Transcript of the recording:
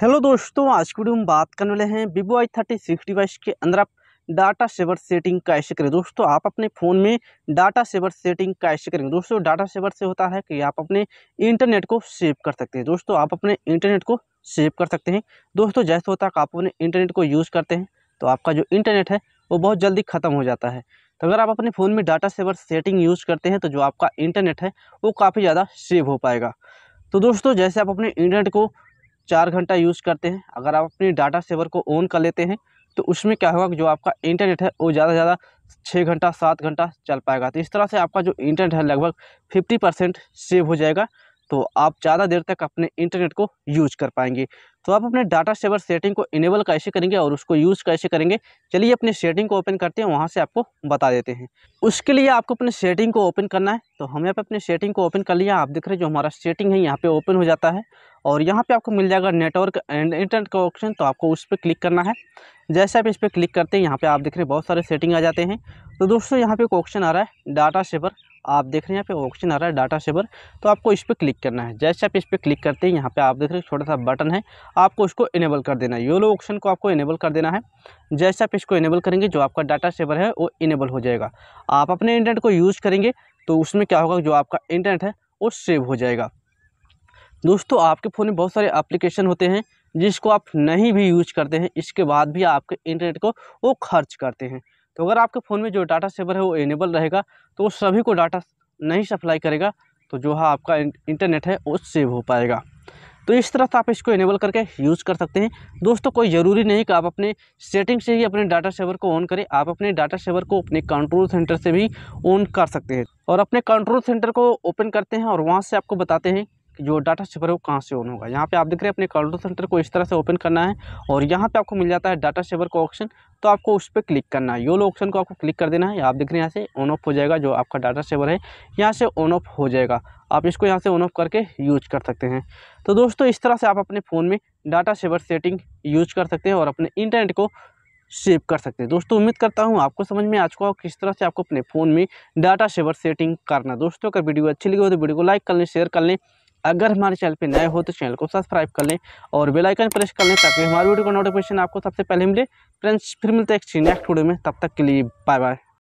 hello दोस्तों आज की वीडियो में बात करने वाले हैं Vivo I thirty six device के अंदर आप डाटा सेवर सेटिंग कैसे करें दोस्तों आप अपने फ़ोन में डाटा सेवर सेटिंग कैसे करेंगे दोस्तों डाटा सेवर से होता है कि आप अपने इंटरनेट को सेव कर सकते हैं दोस्तों आप अपने इंटरनेट को सेव कर सकते हैं दोस्तों जैसे होता है कि आप अपने इंटरनेट को यूज़ करते हैं तो आपका जो इंटरनेट है वो बहुत जल्दी ख़त्म हो जाता है तो अगर आप अपने फ़ोन में डाटा सेवर सेटिंग यूज़ करते हैं तो जो आपका इंटरनेट है वो काफ़ी ज़्यादा सेव हो पाएगा तो दोस्तों जैसे आप अपने इंटरनेट को चार घंटा यूज़ करते हैं अगर आप अपनी डाटा सेवर को ऑन कर लेते हैं तो उसमें क्या होगा जो आपका इंटरनेट है वो ज़्यादा से ज़्यादा छः घंटा सात घंटा चल पाएगा तो इस तरह से आपका जो इंटरनेट है लगभग फिफ्टी परसेंट सेव हो जाएगा तो आप ज़्यादा देर तक अपने इंटरनेट को यूज कर पाएंगे तो आप अपने डाटा सेवर सेटिंग को इनेबल कैसे करेंगे और उसको यूज़ कैसे करेंगे चलिए अपने सेटिंग को ओपन करते हैं वहाँ से आपको बता देते हैं उसके लिए आपको अपने सेटिंग को ओपन करना है तो हम यहाँ पर अपने सेटिंग को ओपन कर लिया आप देख रहे हैं जो हमारा सेटिंग है यहाँ पर ओपन हो जाता है और यहाँ पर आपको मिल जाएगा नेटवर्क एंड इंटरनेट का ऑप्शन तो आपको उस पर क्लिक करना है जैसे आप इस पर क्लिक करते हैं यहाँ पर आप देख रहे हैं बहुत सारे सेटिंग आ जाते हैं तो दोस्तों यहाँ पे एक ऑप्शन आ रहा है डाटा सेवर आप देख रहे हैं यहाँ पे ऑप्शन आ रहा है डाटा सेवर तो आपको इस पर क्लिक करना है जैसे आप इस पर क्लिक करते हैं यहाँ पे आप देख रहे हैं छोटा सा बटन है आपको इसको इनेबल कर देना है योलो ऑप्शन को आपको इनेबल कर देना है जैसे आप इसको इनेबल करेंगे जो आपका डाटा सेवर है वो इनेबल हो जाएगा आप अपने इंटरनेट को यूज़ करेंगे तो उसमें क्या होगा जो आपका इंटरनेट है वो सेव हो जाएगा दोस्तों आपके फ़ोन में बहुत सारे एप्लीकेशन होते हैं जिसको आप नहीं भी यूज करते हैं इसके बाद भी आपके इंटरनेट को वो खर्च करते हैं तो अगर आपके फ़ोन में जो डाटा सेवर है वो इनेबल रहेगा तो वो सभी को डाटा नहीं सप्लाई करेगा तो जो है आपका इंटरनेट है वो सेव हो पाएगा तो इस तरह से आप इसको इनेबल करके यूज़ कर सकते हैं दोस्तों कोई ज़रूरी नहीं कि आप अपने सेटिंग से ही अपने डाटा सेवर को ऑन करें आप अपने डाटा सेवर को अपने कंट्रोल सेंटर से भी ऑन कर सकते हैं और अपने कंट्रोल सेंटर को ओपन करते हैं और वहाँ से आपको बताते हैं जो डाटा सेवर है वो कहाँ से ऑन होगा यहाँ पे आप देख रहे हैं अपने कंट्रोल सेंटर को इस तरह से ओपन करना है और यहाँ पे आपको मिल जाता है डाटा सेवर का ऑप्शन तो आपको उस पर क्लिक करना है योलो ऑप्शन को आपको क्लिक कर देना है आप देख रहे हैं यहाँ से ऑन ऑफ हो जाएगा जो आपका डाटा सेवर है यहाँ से ऑन ऑफ हो जाएगा आप इसको यहाँ से ऑन ऑफ करके यूज कर सकते हैं तो दोस्तों इस तरह से आप अपने फ़ोन में डाटा सेवर सेटिंग यूज कर सकते हैं और अपने इंटरनेट को सेव कर सकते हैं दोस्तों उम्मीद करता हूँ आपको समझ में आ चुका हो किस तरह से आपको अपने फ़ोन में डाटा सेवर सेटिंग करना दोस्तों अगर वीडियो अच्छी लगी हो तो वीडियो को लाइक कर लें शेयर कर लें अगर हमारे चैनल पर नए हो तो चैनल को सब्सक्राइब कर लें और बेलाइकन प्रेस कर लें ताकि हमारे वीडियो का नोटिफिकेशन आपको सबसे पहले मिले फ्रेंड्स फिर मिलते हैं नेक्स्ट वीडियो में तब तक के लिए बाय बाय